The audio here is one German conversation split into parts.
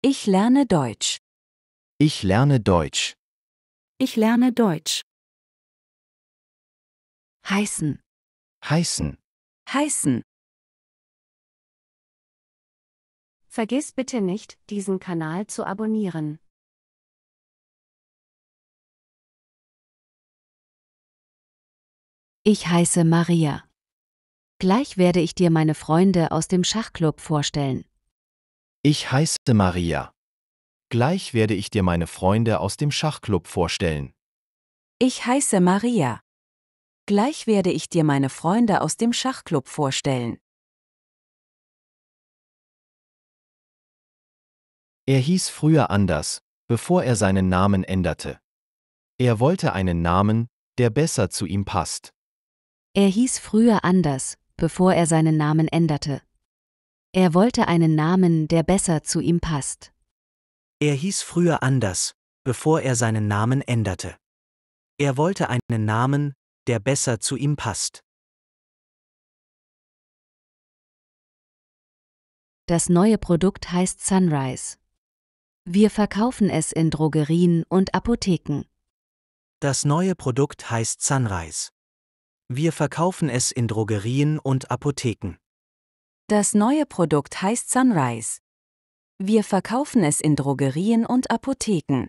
Ich lerne Deutsch. Ich lerne Deutsch. Ich lerne Deutsch. Heißen. Heißen. Heißen. Vergiss bitte nicht, diesen Kanal zu abonnieren. Ich heiße Maria. Gleich werde ich dir meine Freunde aus dem Schachclub vorstellen. Ich heiße Maria. Gleich werde ich dir meine Freunde aus dem Schachclub vorstellen. Ich heiße Maria. Gleich werde ich dir meine Freunde aus dem Schachclub vorstellen. Er hieß früher anders, bevor er seinen Namen änderte. Er wollte einen Namen, der besser zu ihm passt. Er hieß früher anders, bevor er seinen Namen änderte. Er wollte einen Namen, der besser zu ihm passt. Er hieß früher anders, bevor er seinen Namen änderte. Er wollte einen Namen, der besser zu ihm passt. Das neue Produkt heißt Sunrise. Wir verkaufen es in Drogerien und Apotheken. Das neue Produkt heißt Sunrise. Wir verkaufen es in Drogerien und Apotheken. Das neue Produkt heißt Sunrise. Wir verkaufen es in Drogerien und Apotheken.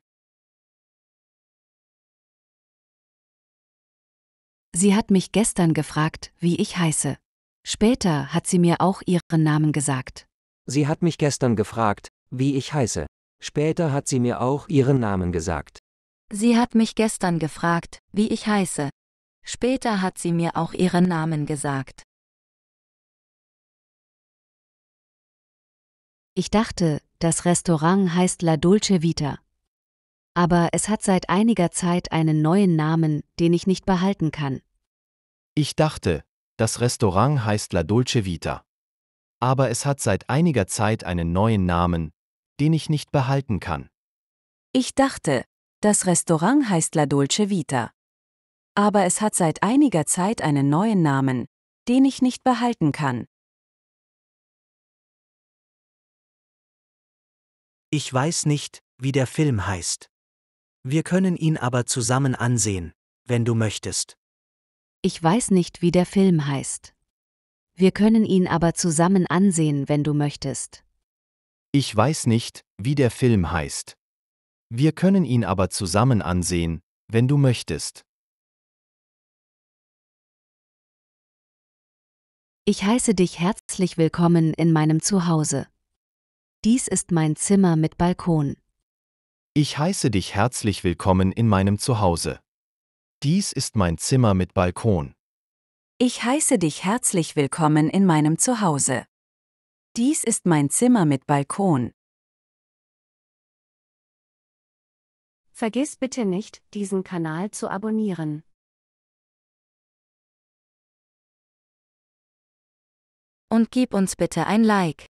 Sie hat mich gestern gefragt, wie ich heiße. Später hat sie mir auch ihren Namen gesagt. Sie hat mich gestern gefragt, wie ich heiße. Später hat sie mir auch ihren Namen gesagt. Sie hat mich gestern gefragt, wie ich heiße. Später hat sie mir auch ihren Namen gesagt. Ich dachte, das Restaurant heißt La Dolce Vita. Aber es hat seit einiger Zeit einen neuen Namen, den ich nicht behalten kann. Ich dachte, das Restaurant heißt La Dolce Vita. Aber es hat seit einiger Zeit einen neuen Namen, den ich nicht behalten kann. Ich dachte, das Restaurant heißt La Dolce Vita. Aber es hat seit einiger Zeit einen neuen Namen, den ich nicht behalten kann. Ich weiß nicht, wie der Film heißt. Wir können ihn aber zusammen ansehen, wenn du möchtest. Ich weiß nicht, wie der Film heißt. Wir können ihn aber zusammen ansehen, wenn du möchtest. Ich weiß nicht, wie der Film heißt. Wir können ihn aber zusammen ansehen, wenn du möchtest. Ich heiße dich herzlich willkommen in meinem Zuhause. Dies ist mein Zimmer mit Balkon. Ich heiße dich herzlich willkommen in meinem Zuhause. Dies ist mein Zimmer mit Balkon. Ich heiße dich herzlich willkommen in meinem Zuhause. Dies ist mein Zimmer mit Balkon. Vergiss bitte nicht, diesen Kanal zu abonnieren. Und gib uns bitte ein Like.